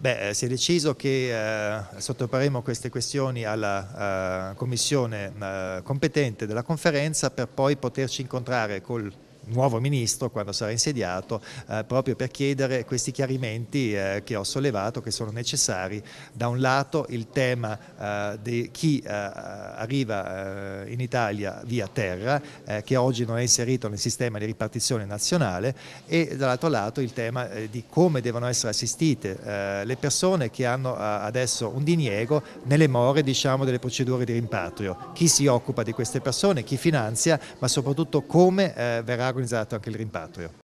Beh, eh, si è deciso che eh, sottoporremo queste questioni alla eh, commissione eh, competente della conferenza per poi poterci incontrare col nuovo ministro quando sarà insediato eh, proprio per chiedere questi chiarimenti eh, che ho sollevato che sono necessari. Da un lato il tema eh, di chi eh, arriva eh, in Italia via terra eh, che oggi non è inserito nel sistema di ripartizione nazionale e dall'altro lato il tema di come devono essere assistite le persone che hanno adesso un diniego nelle more diciamo, delle procedure di rimpatrio. Chi si occupa di queste persone, chi finanzia ma soprattutto come verrà organizzato anche il rimpatrio.